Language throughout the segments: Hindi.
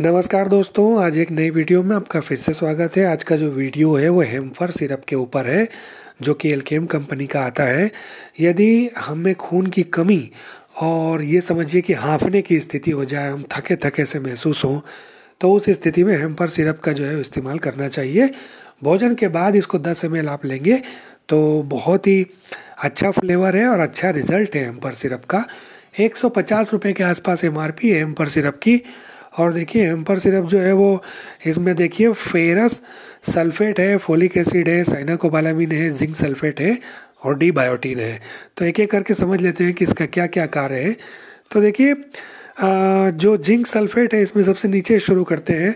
नमस्कार दोस्तों आज एक नई वीडियो में आपका फिर से स्वागत है आज का जो वीडियो है वो हेम्फर सिरप के ऊपर है जो कि एलकेम कंपनी का आता है यदि हमें खून की कमी और ये समझिए कि हाँफने की स्थिति हो जाए हम थके थके से महसूस हों तो उस स्थिति में हेम्फर सिरप का जो है इस्तेमाल करना चाहिए भोजन के बाद इसको दस एम आप लेंगे तो बहुत ही अच्छा फ्लेवर है और अच्छा रिजल्ट है हेम्फर सिरप का एक सौ पचास रुपये के आसपास एम आर पी है सिरप की और देखिए एम्पर सिरप जो है वो इसमें देखिए फेरस सल्फेट है फोलिक एसिड है साइनाकोबालामिन है जिंक सल्फेट है और डी बायोटीन है तो एक एक करके समझ लेते हैं कि इसका क्या क्या कार्य है तो देखिए जो जिंक सल्फेट है इसमें सबसे नीचे शुरू करते हैं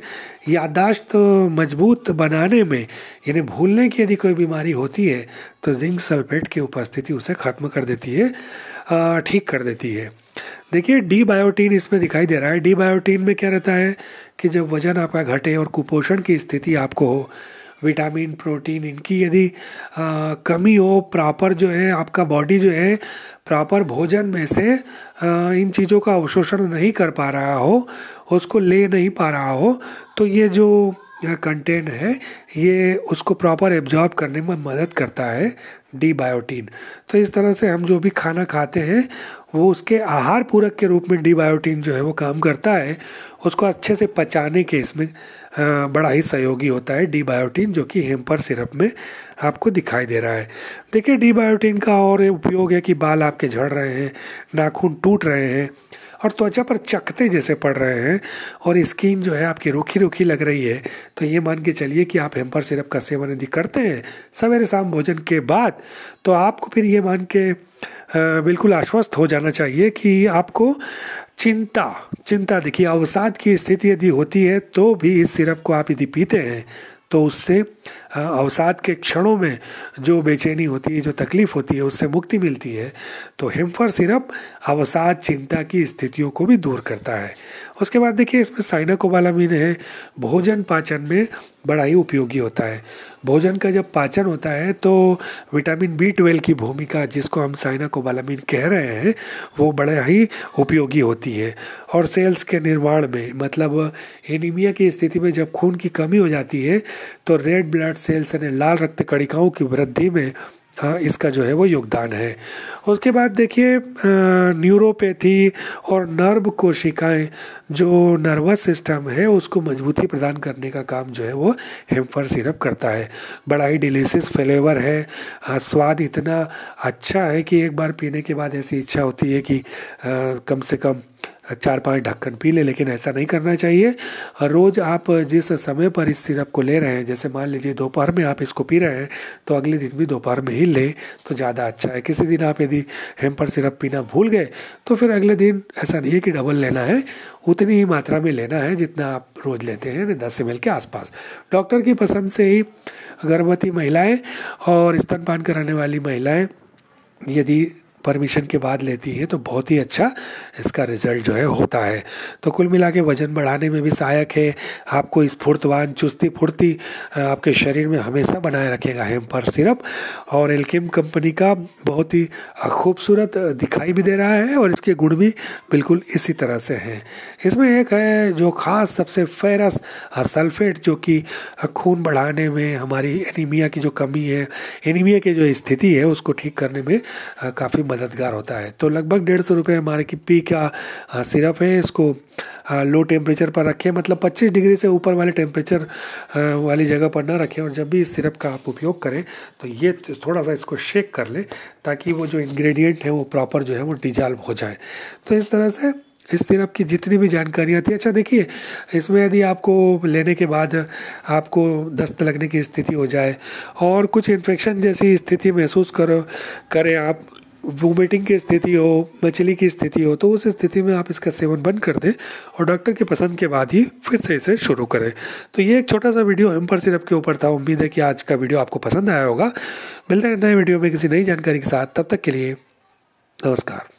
याददाश्त मजबूत बनाने में यानी भूलने की यदि कोई बीमारी होती है तो जिंक सल्फेट की उपस्थिति उसे ख़त्म कर देती है ठीक कर देती है देखिए डी बायोटीन इसमें दिखाई दे रहा है डी बायोटीन में क्या रहता है कि जब वजन आपका घटे और कुपोषण की स्थिति आपको हो विटामिन प्रोटीन इनकी यदि कमी हो प्रॉपर जो है आपका बॉडी जो है प्रॉपर भोजन में से इन चीज़ों का अवशोषण नहीं कर पा रहा हो उसको ले नहीं पा रहा हो तो ये जो कंटेंट है ये उसको प्रॉपर एब्जॉर्ब करने में मदद करता है डी बायोटीन तो इस तरह से हम जो भी खाना खाते हैं वो उसके आहार पूरक के रूप में डी बायोटीन जो है वो काम करता है उसको अच्छे से पचाने के इसमें बड़ा ही सहयोगी होता है डी बायोटीन जो कि हेम्पर सिरप में आपको दिखाई दे रहा है देखिए डी बायोटीन का और उपयोग है कि बाल आपके झड़ रहे हैं नाखून टूट रहे हैं और त्वचा पर चकते जैसे पड़ रहे हैं और स्किन जो है आपकी रूखी रूखी लग रही है तो ये मान के चलिए कि आप हेम्पर सिरप का सेवन यदि करते हैं सवेरे शाम भोजन के बाद तो आपको फिर ये मान के बिल्कुल आश्वस्त हो जाना चाहिए कि आपको चिंता चिंता देखिए अवसाद की स्थिति यदि होती है तो भी इस सिरप को आप यदि पीते हैं तो उससे अवसाद के क्षणों में जो बेचैनी होती है जो तकलीफ होती है उससे मुक्ति मिलती है तो हेम्फर सिरप अवसाद चिंता की स्थितियों को भी दूर करता है उसके बाद देखिए इसमें साइना कोबालामीन है भोजन पाचन में बड़ा ही उपयोगी होता है भोजन का जब पाचन होता है तो विटामिन बी ट्वेल्व की भूमिका जिसको हम साइना कोबालामीन कह रहे हैं वो बड़ा ही उपयोगी होती है और सेल्स के निर्माण में मतलब एनीमिया की स्थिति में जब खून की कमी हो जाती है तो रेड ब्लड सेल्स यानी लाल रक्त कणिकाओं की वृद्धि में इसका जो है वो योगदान है उसके बाद देखिए न्यूरोपैथी और नर्व कोशिकाएं जो नर्वस सिस्टम है उसको मजबूती प्रदान करने का काम जो है वो हेम्फर सिरप करता है बड़ा ही डिलीशियस फ्लेवर है आ, स्वाद इतना अच्छा है कि एक बार पीने के बाद ऐसी इच्छा होती है कि आ, कम से कम चार पांच ढक्कन पी लें लेकिन ऐसा नहीं करना चाहिए हर रोज़ आप जिस समय पर इस सिरप को ले रहे हैं जैसे मान लीजिए दोपहर में आप इसको पी रहे हैं तो अगले दिन भी दोपहर में ही लें तो ज़्यादा अच्छा है किसी दिन आप यदि हेम्पर सिरप पीना भूल गए तो फिर अगले दिन ऐसा नहीं है कि डबल लेना है उतनी ही मात्रा में लेना है जितना आप रोज़ लेते हैं दस एम के आसपास डॉक्टर की पसंद से ही गर्भवती महिलाएं और स्तनपान कराने वाली महिलाएं यदि परमिशन के बाद लेती है तो बहुत ही अच्छा इसका रिजल्ट जो है होता है तो कुल मिला के वजन बढ़ाने में भी सहायक है आपको स्फूर्तवान चुस्ती फुर्ती आपके शरीर में हमेशा बनाए रखेगा हेम्पर सिरप और एल्केम कंपनी का बहुत ही खूबसूरत दिखाई भी दे रहा है और इसके गुण भी बिल्कुल इसी तरह से हैं इसमें एक है जो ख़ास सबसे फेरस सल्फेट जो कि खून बढ़ाने में हमारी एनीमिया की जो कमी है एनीमिया की जो स्थिति है उसको ठीक करने में काफ़ी मददगार होता है तो लगभग डेढ़ सौ रुपये हमारे की पी का सिरप है इसको लो टेम्परेचर पर रखें मतलब 25 डिग्री से ऊपर वाले टेम्परेचर वाली जगह पर ना रखें और जब भी इस सिरप का आप उपयोग करें तो ये तो थोड़ा सा इसको शेक कर लें ताकि वो जो इंग्रेडिएंट है वो प्रॉपर जो है वो डिजॉल्व हो जाए तो इस तरह से इस सिरप की जितनी भी जानकारियाँ थी अच्छा देखिए इसमें यदि आपको लेने के बाद आपको दस्त लगने की स्थिति हो जाए और कुछ इन्फेक्शन जैसी स्थिति महसूस करो करें आप वोमिटिंग की स्थिति हो मछली की स्थिति हो तो उस स्थिति में आप इसका सेवन बंद कर दें और डॉक्टर के पसंद के बाद ही फिर से इसे शुरू करें तो ये एक छोटा सा वीडियो हेम्पर सिरप के ऊपर था उम्मीद है कि आज का वीडियो आपको पसंद आया होगा मिलते हैं नए वीडियो में किसी नई जानकारी के साथ तब तक के लिए नमस्कार